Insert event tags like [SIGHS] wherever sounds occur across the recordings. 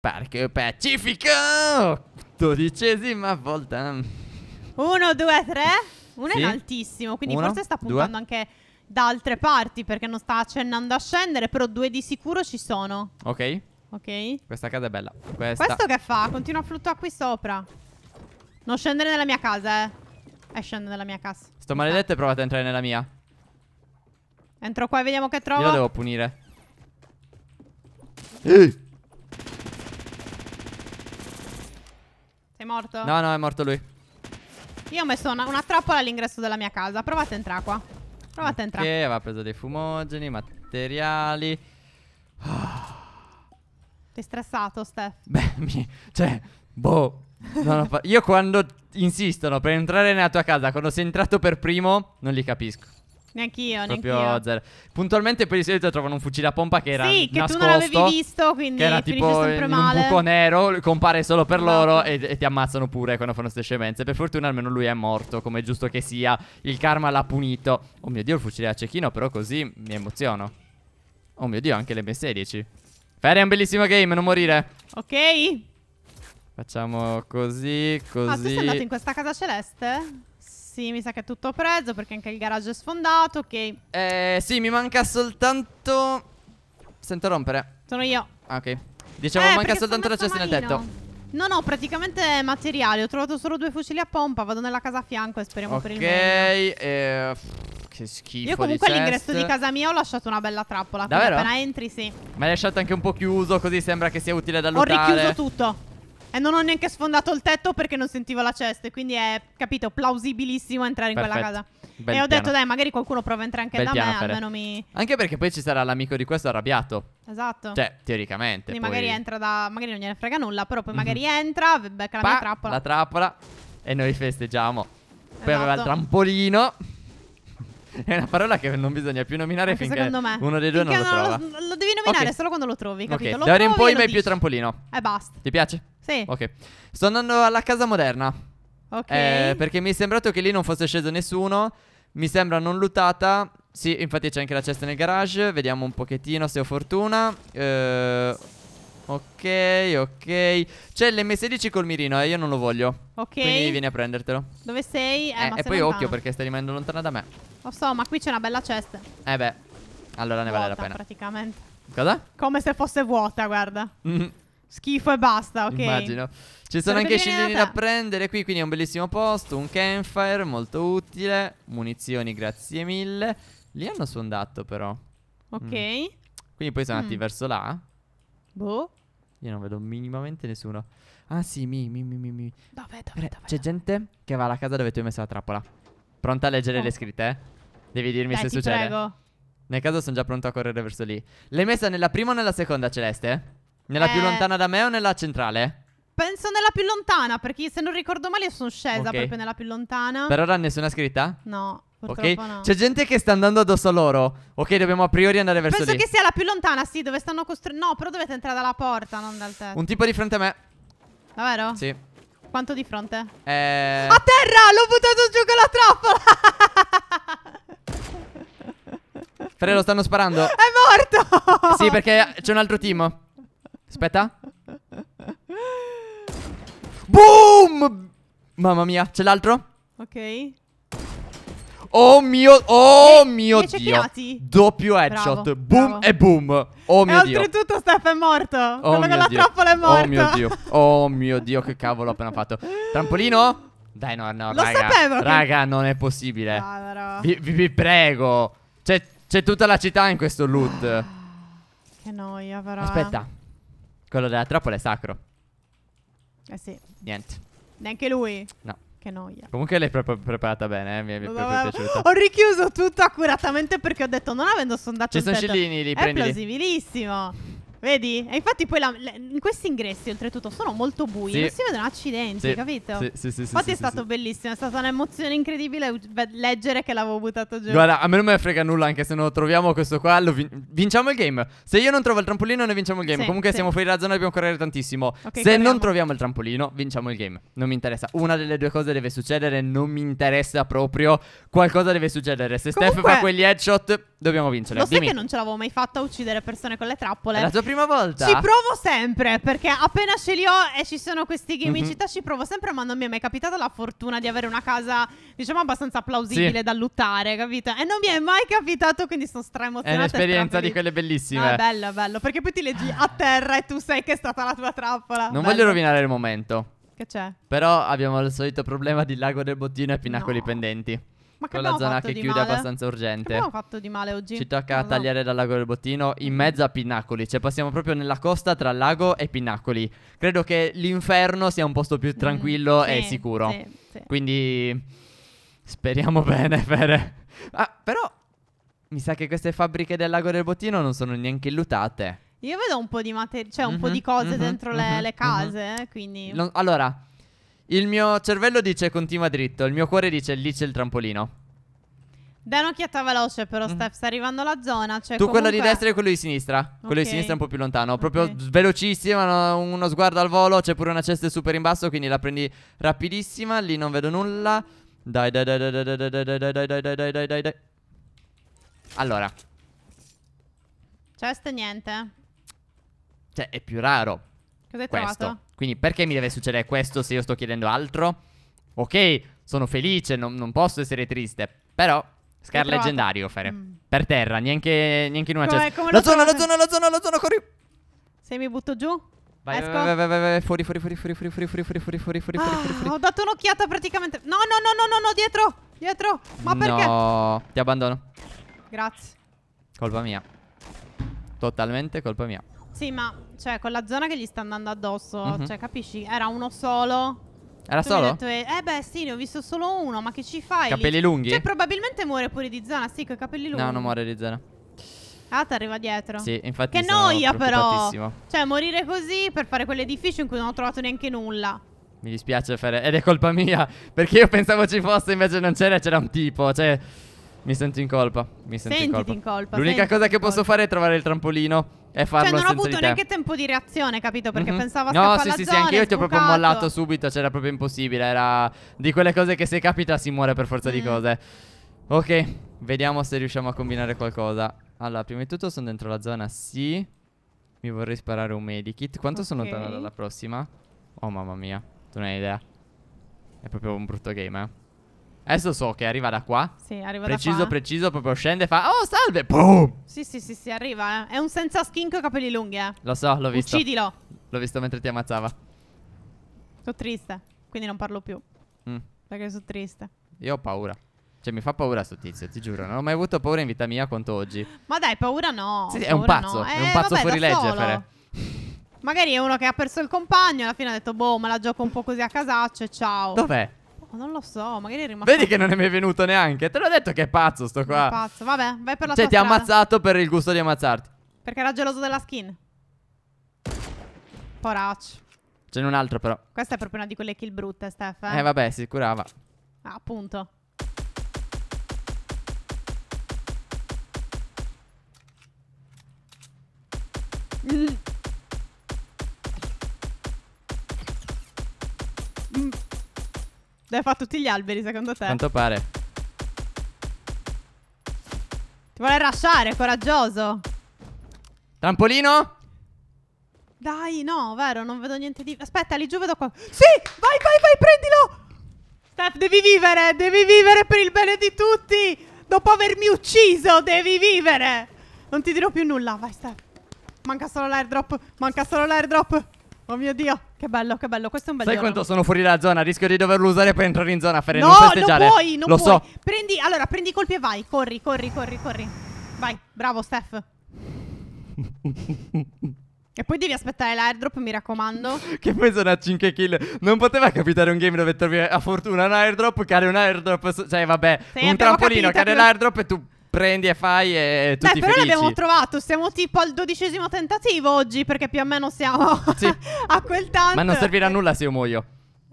Parco Pacifico! Dodicesima volta. Uno, due, tre. Uno sì. è in altissimo, quindi Uno, forse sta puntando due. anche da altre parti perché non sta accennando a scendere, però due di sicuro ci sono. Ok. Ok. Questa casa è bella. Questa. Questo che fa? Continua a fluttuare qui sopra. Non scendere nella mia casa, eh. E eh, scende nella mia casa. Sto maledetto e provate ad entrare nella mia. Entro qua e vediamo che trovo. Io lo devo punire. Ehi! Sei morto? No, no, è morto lui. Io ho messo una, una trappola all'ingresso della mia casa. Provate a entrare qua. Provate a entrare. Ok, aveva preso dei fumogeni, materiali. Sei stressato, Steph? Beh, [LAUGHS] mi, cioè, boh. Io quando insistono per entrare nella tua casa, quando sei entrato per primo, non li capisco. Neanch'io, Proprio zero. Puntualmente poi di solito trovano un fucile a pompa che era sì, che nascosto. tu non l'avevi visto, quindi che era tipo in un buco nero, compare solo per esatto. loro e, e, ti ammazzano pure quando fanno queste scemenze. Per fortuna almeno lui è morto, come è giusto che sia. Il karma l'ha punito. Oh mio Dio, il fucile a cecchino, però così mi emoziono. Oh mio Dio, anche le M16. Ferry è un bellissimo game, non morire. Ok. Facciamo così, così. Ma ah, tu sei andato in questa casa celeste? Sì, mi sa che è tutto preso perché anche il garage è sfondato, ok. Eh, sì, mi manca soltanto... Sento rompere. Sono io. Ah, ok. Diciamo, eh, manca soltanto la cesta nel tetto. No, no, praticamente è materiale. Ho trovato solo due fucili a pompa. Vado nella casa a fianco e speriamo okay, per il meglio. Ok, eh, che schifo. Io comunque all'ingresso di casa mia ho lasciato una bella trappola. Davvero? Appena entri, sì. Ma hai lasciato anche un po' chiuso, così sembra che sia utile da lottare. Ho richiuso tutto. E non ho neanche sfondato il tetto perché non sentivo la cesta. Quindi è, capito, plausibilissimo entrare in quella casa. Bel e ho detto, dai, magari qualcuno prova a entrare anche Bel da me. Almeno mi. Anche perché poi ci sarà l'amico di questo arrabbiato. Esatto. Cioè, teoricamente. Quindi poi... magari entra da. Magari non gliene frega nulla. Però poi mhm. magari entra, becca la pa, mia trappola. La trappola. E noi festeggiamo. Poi aveva il esatto. trampolino. È una parola che non bisogna più nominare Anche finché secondo me. uno dei due finché non lo trova. Lo, lo devi nominare okay. solo quando lo trovi, capito? Okay. Da ora in poi mai più trampolino. E basta. Ti piace? Sì. Ok. Sto andando alla casa moderna. Ok. Eh, perché mi è sembrato che lì non fosse sceso nessuno. Mi sembra non lootata. Sì, infatti c'è anche la cesta nel garage. Vediamo un pochettino se ho fortuna. Eh, ok, ok. C'è l'M16 col mirino e eh, io non lo voglio. Ok. Quindi vieni a prendertelo. Dove sei? Eh, eh ma e poi lontano. occhio perché stai rimanendo lontana da me. Lo so, ma qui c'è una bella cesta. Eh beh. Allora ne vuota, vale la pena. praticamente. Cosa? Come se fosse vuota, guarda. Mm schifo e basta, ok? Immagino. Ci sono anche scillini da prendere qui, quindi è un bellissimo posto, un campfire molto utile, munizioni grazie mille. Lì hanno sondato però. Ok. Mm. Quindi poi sono andati mm. verso là. Boh. Io non vedo minimamente nessuno. Ah sì, mi, mi, mi, mi. Dove, dove, dove? C'è gente che va alla casa dove tu hai messo la trappola. Pronta a leggere oh. le scritte? Eh? Devi dirmi Dai, se succede. Prego. Nel caso sono già pronto a correre verso lì. L'hai messa nella prima o nella seconda celeste? Nella eh, più lontana da me o nella centrale? Penso nella più lontana, perché se non ricordo male sono scesa okay. proprio nella più lontana. Per ora nessuna scritta? No. Ok, no. c'è gente che sta andando addosso a loro. Ok, dobbiamo a priori andare verso Penso lì. Penso che sia la più lontana, sì, dove stanno costruendo. No, però dovete entrare dalla porta, non dal tetto. Un tipo di fronte a me. Davvero? Sì. Quanto di fronte? Eh... A terra! L'ho buttato giù con la trappola! Frere, lo stanno sparando. È morto! Sì, perché c'è un altro team. Aspetta. Boom! Mamma mia, c'è l'altro? Ok. Oh mio, oh e, eh, mio dio. Doppio headshot. Bravo, boom bravo. e boom. Oh mio e dio. E oltretutto Steph è morto. Oh Quello con la trappola è morto. Oh mio dio. [LAUGHS] Oh mio dio, che cavolo ho appena fatto. Trampolino? Dai, no, no, Lo raga. Sapevo. Raga, non è possibile. Vi, vi, vi prego. C'è, tutta la città in questo loot. [GASPS] Che noia, però. Eh. Aspetta. Quello della trappola è sacro. Eh sì. Niente. Neanche lui? No. Che noia. Comunque l'hai pre- preparata bene, eh? mi è, proprio piaciuta. Ho richiuso tutto accuratamente perché ho detto non avendo sondato Ci sono scellini lì, È prendili. plausibilissimo. Vedi? E infatti poi la, la, in questi ingressi oltretutto sono molto bui, sì. non si vedono accidenti, sì. capito? Sì, sì, sì. Infatti sì, è stato bellissimo, è stata un'emozione incredibile leggere che l'avevo buttato giù. Guarda, a me non me frega nulla anche se non troviamo questo qua, vin vinciamo il game. Se io non trovo il trampolino noi vinciamo il game. Comunque siamo fuori dalla zona, e dobbiamo correre tantissimo. Okay, se corriamo. non troviamo il trampolino vinciamo il game. Non mi interessa. Una delle due cose deve succedere, non mi interessa proprio. Qualcosa deve succedere. Se Comunque, Steph fa quegli headshot dobbiamo vincere. Lo sai Dimmi. che non ce l'avevo mai fatta a uccidere persone con le trappole. Era già prima volta? Ci provo sempre, perché appena ce li ho e ci sono questi game mm-hmm. in mhm. città, ci provo sempre, ma non mi è mai capitata la fortuna di avere una casa, diciamo, abbastanza plausibile sì. da luttare, capito? E non mi è mai capitato, quindi sono straemozionata. È un'esperienza di quelle bellissime. è bello, bello, perché poi ti leggi a terra e tu sai che è stata la tua trappola. Non bello. voglio rovinare il momento. Che c'è? Però abbiamo il solito problema di Lago del Bottino e Pinacoli no. Pendenti. Ma con la zona che chiude male? abbastanza urgente. Che abbiamo fatto di male oggi? Ci tocca no. tagliare dal lago del bottino in mm-hmm. mezzo a Pinnacoli. Cioè passiamo proprio nella costa tra lago e Pinnacoli. Credo che l'inferno sia un posto più mm-hmm. tranquillo mm, sì, e sicuro. Sì, sì. Quindi speriamo [LAUGHS] bene, Fere. Ah, però mi sa che queste fabbriche del lago del bottino non sono neanche luttate. Io vedo un po' di, materie, cioè un mm-hmm, po di cose mm-hmm, dentro mm-hmm, le, le, case, mm-hmm. quindi... Non, allora, il mio cervello dice continua dritto, il mio cuore dice lì c'è il trampolino. Dai un'occhiata veloce però, mm. Steph, sta arrivando la zona. Cioè tu comunque... quello di destra e quello di sinistra. Okay. Quello di sinistra è un po' più lontano. Proprio velocissima, uno sguardo al volo. C'è pure una cesta super in basso, quindi la prendi rapidissima. Lì non vedo nulla. Dai, dai, dai, dai, dai, dai, dai, dai, dai, dai, dai, dai, dai, dai. Allora. Chest niente. Cioè, è più raro. Cosa hai questo. trovato? Quindi perché mi deve succedere questo se io sto chiedendo altro? Ok, sono felice, non, non posso essere triste, però... Scar leggendario fare. Mm. Per terra, neanche, neanche in una cesta. la, zona, la zona, la zona, la zona, corri. Se mi butto giù? Vai, Esco. Vai, vai, vai, vai, fuori, fuori, fuori, fuori, fuori, fuori, fuori, fuori, fuori, fuori, fuori, fuori, fuori, fuori. Ho dato un'occhiata praticamente. No, no, no, no, no, no, dietro, dietro. Ma perché? No, ti abbandono. Grazie. Colpa mia. Totalmente colpa mia. Sì, ma cioè, con la zona che gli sta andando addosso, mm -hmm. cioè, capisci? Era uno solo. Era tu solo? Detto, eh beh sì, ne ho visto solo uno, ma che ci fai? Capelli lì? lunghi? Cioè probabilmente muore pure di zona, sì, con i capelli lunghi. No, non muore di zona. Ah, ti arriva dietro. Sì, infatti Che noia però. Cioè morire così per fare quell'edificio in cui non ho trovato neanche nulla. Mi dispiace fare, ed è colpa mia, perché io pensavo ci fosse, invece non c'era, c'era un tipo, cioè... Mi sento in colpa. Mi sento Sentiti in colpa. In colpa L'unica cosa che posso fare è trovare il trampolino e cioè, farlo Cioè, non ho avuto neanche te. tempo di reazione, capito? Perché mm -hmm. pensavo a No, sì, sì, sì, anche io ti ho proprio mollato subito. C'era proprio impossibile. Era di quelle cose che se capita si muore per forza mm. di cose. Ok, vediamo se riusciamo a combinare qualcosa. Allora, prima di tutto sono dentro la zona, sì. Mi vorrei sparare un medikit. Quanto okay. sono lontano dalla prossima? Oh, mamma mia. Tu non hai idea. È proprio un brutto game, eh. Adesso so che arriva da qua. Sì, arriva preciso, da qua. Preciso, preciso, proprio scende e fa "Oh, salve!" Boom! Sì, sì, sì, sì, arriva. Eh. È un senza skin con capelli lunghi, eh. Lo so, l'ho visto. Uccidilo. L'ho visto mentre ti ammazzava. Sono triste, quindi non parlo più. Mm. Perché sono triste. Io ho paura. Cioè, mi fa paura sto tizio, ti giuro. Non ho mai avuto paura in vita mia quanto oggi. Ma dai, paura no. Sì, paura è un pazzo. No. È eh, un pazzo eh, vabbè, fuori legge, Fere. Magari è uno che ha perso il compagno e alla fine ha detto, boh, me la gioco un po' così a casaccio e ciao. Dov'è? non lo so, magari è rimasto. Vedi che non è mai venuto neanche. Te l'ho detto che è pazzo sto qua. È pazzo, vabbè, vai per la cioè, tua Cioè, ti ha ammazzato per il gusto di ammazzarti. Perché era geloso della skin. Poraccio. Ce n'è un altro però. Questa è proprio una di quelle kill brutte, Steph. Eh, eh vabbè, si curava. Ah, appunto. Mm. Deve fare tutti gli alberi, secondo te? Quanto pare. Ti vuole lasciare, coraggioso. Trampolino? Dai, no, vero, non vedo niente di... Aspetta, lì giù vedo qua. Sì, vai, vai, vai, prendilo! Steph, devi vivere, devi vivere per il bene di tutti! Dopo avermi ucciso, devi vivere! Non ti dirò più nulla, vai Steph. Manca solo l'airdrop, manca solo l'airdrop. Oh mio Dio. Che bello, che bello, questo è un bel Sai giorno. quanto sono fuori dalla zona? Rischio di doverlo usare per entrare in zona, Fede, no, non festeggiare. No, non puoi, non Lo puoi. so. Prendi, allora, prendi i colpi e vai, corri, corri, corri, corri. Vai, bravo Steph. E poi devi aspettare l'airdrop, mi raccomando. [LAUGHS] che poi sono a 5 kill. Non poteva capitare un game dove trovi eh, a fortuna un airdrop, cade un airdrop, cioè vabbè, Se un trampolino, cade l'airdrop e tu prendi e fai e tutti Beh, però felici. l'abbiamo trovato, siamo tipo al dodicesimo tentativo oggi perché più o meno siamo sì. [LAUGHS] a quel tanto. Ma non servirà a nulla se io muoio.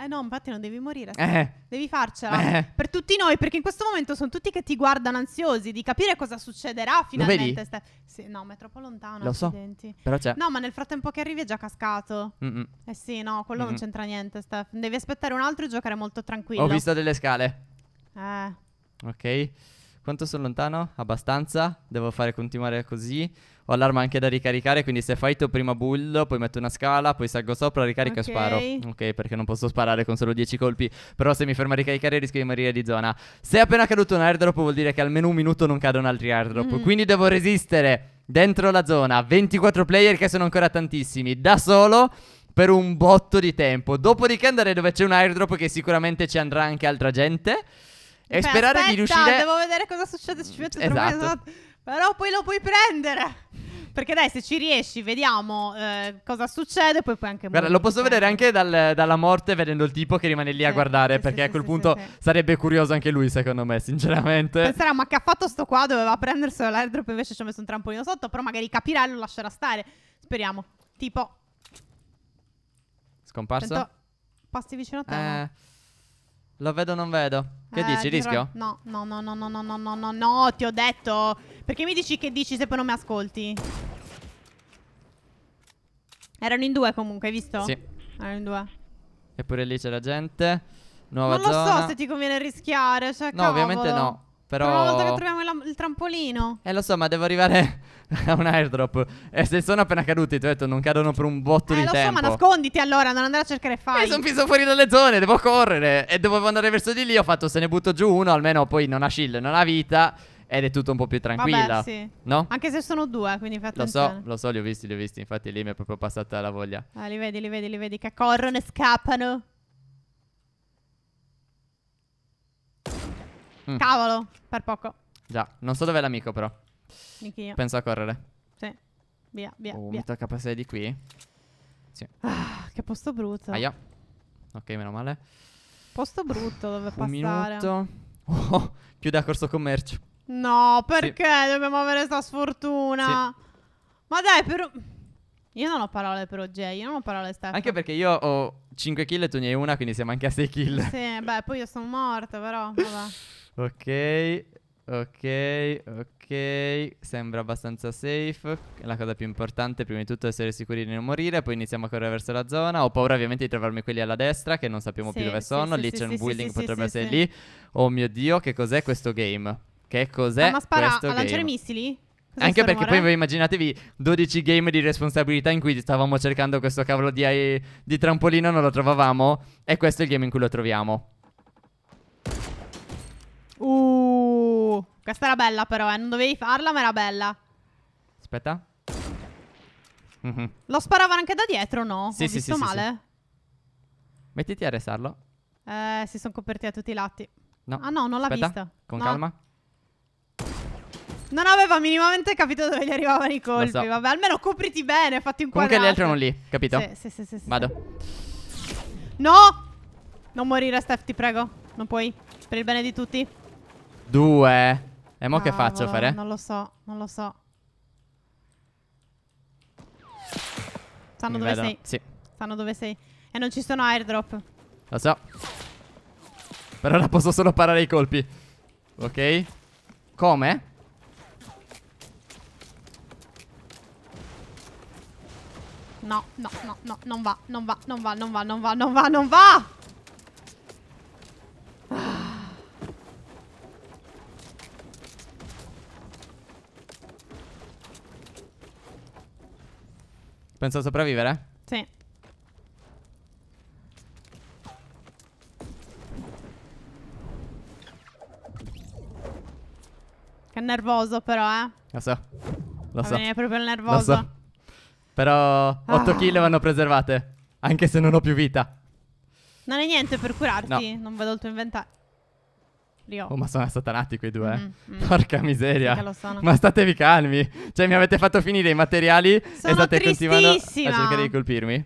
Eh no, infatti non devi morire. Eh. Devi farcela. Eh. Per tutti noi, perché in questo momento sono tutti che ti guardano ansiosi di capire cosa succederà finalmente. Sta... Sì, no, ma è troppo lontano. Lo accidenti. so. Però c'è. No, ma nel frattempo che arrivi è già cascato. Mm-mm. Eh sì, no, quello Mm-mm. non c'entra niente, Steph. Devi aspettare un altro e giocare molto tranquillo. Ho visto delle scale. Eh. Ok. Quanto sono lontano? Abbastanza. Devo fare continuare così. Ho l'arma anche da ricaricare, quindi se fighto prima bullo, poi metto una scala, poi salgo sopra, ricarico okay. e sparo. Ok, perché non posso sparare con solo 10 colpi. Però se mi fermo a ricaricare rischio di morire di zona. Se è appena caduto un airdrop vuol dire che almeno un minuto non cadono altri airdrop. Mm. Quindi devo resistere dentro la zona. 24 player che sono ancora tantissimi. Da solo per un botto di tempo. Dopodiché andare dove c'è un airdrop che sicuramente ci andrà anche altra gente. E Beh, sperare aspetta, di riuscire. devo vedere cosa succede. Ci metto esatto. esatto. Però poi lo puoi prendere. Perché dai, se ci riesci, vediamo eh, cosa succede. Poi puoi anche Guarda, lo posso vedere anche dal- dalla morte, vedendo il tipo che rimane lì a guardare. sì, perché sì, a quel sì, punto sì, sì. sarebbe curioso anche lui, secondo me, sinceramente. Penserà, ma che ha fatto sto qua? Doveva prenderselo l'airdrop e invece ci ha messo un trampolino sotto. Però magari capirà e lo lascerà stare. Speriamo. Tipo, Scomparso? sento passi vicino a te. no? Eh, lo vedo, non vedo. Che eh, dici, rischio? No, no, no, no, no, no, no, no, no, no, ti ho detto. Perché mi dici che dici se poi non mi ascolti? Erano in due comunque, hai visto? Sì. Erano in due. Eppure lì c'era gente. Nuova non zona. Non lo so se ti conviene rischiare, cioè No, cavolo. ovviamente no. Però... una volta che troviamo il, il trampolino. Eh lo so, ma devo arrivare [LAUGHS] a un airdrop. E eh, se sono appena caduti, ti ho detto, non cadono per un botto eh, di tempo. Eh lo so, ma nasconditi allora, non andare a cercare eh, fai. Io sono fisso fuori dalle zone, devo correre. E dovevo andare verso di lì, ho fatto se ne butto giù uno, almeno poi non ha shield, non ha vita ed è tutto un po' più tranquilla. Vabbè, sì. No? Anche se sono due, quindi fate attenzione. Lo so, lo so, li ho visti, li ho visti. Infatti lì mi è proprio passata la voglia. Ah, li vedi, li vedi, li vedi che corrono e scappano. Mm. Cavolo, per poco. Già, non so dov'è l'amico però. Nichio. Penso a correre. Sì. Via, via. Oh, via. mi tocca passare di qui. Sì. Ah, che posto brutto. Aia. Ok, meno male. Posto brutto dove Un passare. Un minuto. Oh, chiude a corso commercio. No, perché sì. dobbiamo avere sta sfortuna? Sì. Ma dai, però. Io non ho parole per OJ, io non ho parole Stefano. Anche perché io ho 5 kill e tu ne hai una, quindi siamo anche a 6 kill. Sì, beh, poi io sono morto, però. Vabbè. [LAUGHS] Ok, ok, ok. Sembra abbastanza safe. La cosa più importante, prima di tutto, è essere sicuri di non morire. Poi iniziamo a correre verso la zona. Ho paura, ovviamente, di trovarmi quelli alla destra, che non sappiamo sì, più dove sì, sono. Sì, lì c'è un building, potrebbe essere lì. Oh mio dio, che cos'è questo game? Che cos'è ah, ma spara a game? lanciare missili? Cos'è Anche perché rumore? poi voi immaginatevi 12 game di responsabilità in cui stavamo cercando questo cavolo di, di trampolino, non lo trovavamo. E questo è il game in cui lo troviamo. Uh, questa era bella però, eh. Non dovevi farla, ma era bella. Aspetta. Mm -hmm. Lo sparavano anche da dietro, no? Sì, Ho sì, visto sì, male. Sì, Mettiti a restarlo. Eh, si sono coperti da tutti i lati. No. Ah no, non l'ha vista. Con no. calma. Non aveva minimamente capito dove gli arrivavano i colpi. So. Vabbè, almeno copriti bene, fatti un quadrato. Comunque gli altri erano lì, capito? Sì, sì, sì, sì, sì. Vado. No! Non morire, Steph, ti prego. Non puoi. Per il bene di tutti. Due. E eh, mo no, che ah, faccio volevo, fare? Non lo so, non lo so. Sanno dove vedo. sei. Sì. Sanno dove sei. E eh, non ci sono airdrop. Lo so. Per ora posso solo parare i colpi. Ok. Come? No, no, no, no, non va, non va, non va, non va, non va, non va, non va! Penso a sopravvivere? Sì. Che nervoso però, eh. Lo so. Lo so. È proprio il nervoso. Lo so. Però 8 ah. kill vanno preservate. Anche se non ho più vita. Non è niente per curarti. No. Non vedo il tuo inventario. Rio. Oh, ma sono satanati quei due. Mm, mm. Porca miseria. Ma statevi calmi. Cioè, mi avete fatto finire i materiali sono e state continuando a cercare di colpirmi.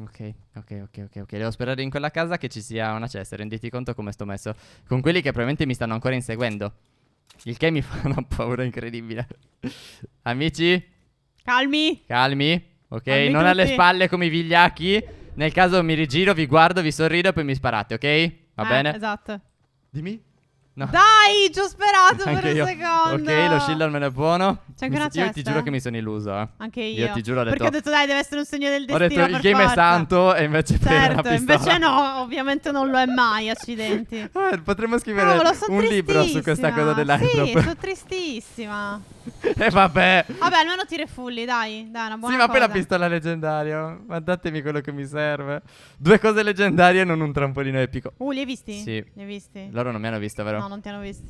Ok, ok, ok, ok, ok. Devo sperare in quella casa che ci sia una cesta. Renditi conto come sto messo. Con quelli che probabilmente mi stanno ancora inseguendo. Il che mi fa una paura incredibile. Amici. Calmi. Calmi. Ok, calmi non tutti. alle spalle come i vigliacchi. Nel caso mi rigiro, vi guardo, vi sorrido e poi mi sparate, ok? Va eh, bene? Esatto. Dimmi. No. Dai, ci ho sperato [LAUGHS] Anche per un io. secondo. Ok, lo shield almeno è buono. C'è ancora una cesta. Io ti giuro eh. che mi sono illusa. Eh. Anche io. Io ti giuro ho detto, Perché ho detto dai, deve essere un segno del destino Ho detto il game forza. è santo e invece certo, per invece no, ovviamente non lo è mai, accidenti. [LAUGHS] Eh, potremmo scrivere Cavolo, un libro su questa cosa dell'airdrop. Sì, sono tristissima. E [LAUGHS] eh, vabbè. Vabbè, almeno tira fulli, dai. Dai, una buona Sì, ma cosa. poi la pistola leggendaria. Ma datemi quello che mi serve. Due cose leggendarie e non un trampolino epico. Uh, li hai visti? Sì. Li hai visti? Loro non mi hanno visto, vero? No, non ti hanno visto.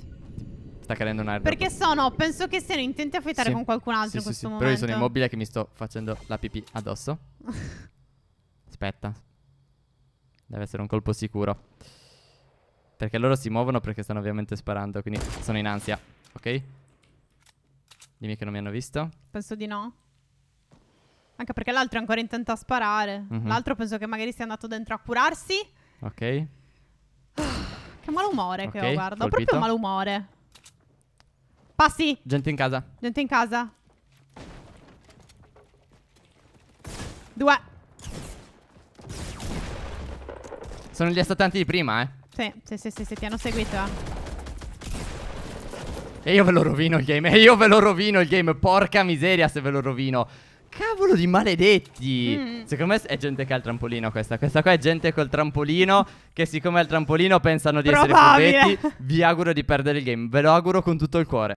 Sta cadendo un albero. Perché sono, penso che siano intenti a fightare sì. con qualcun altro sì, in questo sì, momento. Però io sono immobile che mi sto facendo la pipì addosso. [LAUGHS] Aspetta. Deve essere un colpo sicuro. Perché loro si muovono perché stanno ovviamente sparando, quindi sono in ansia. Ok? Dimmi che non mi hanno visto. Penso di no. Anche perché l'altro è ancora intento a sparare. Mm-hmm. L'altro penso che magari sia andato dentro a curarsi. Ok. [SIGHS] che malumore okay, che ho, guarda. Colpito. proprio malumore. Passi. Gente in casa. Gente in casa. Due. Sono gli assaltanti di prima, eh. Sì, sì, sì, sì, sì ti hanno seguito. Eh. E io ve lo rovino il game. E io ve lo rovino il game. Porca miseria se ve lo rovino. Cavolo di maledetti. Mm. Secondo me è gente che ha il trampolino questa. Questa qua è gente col trampolino che siccome ha il trampolino pensano di Probabile. essere fubetti. Vi auguro di perdere il game. Ve lo auguro con tutto il cuore.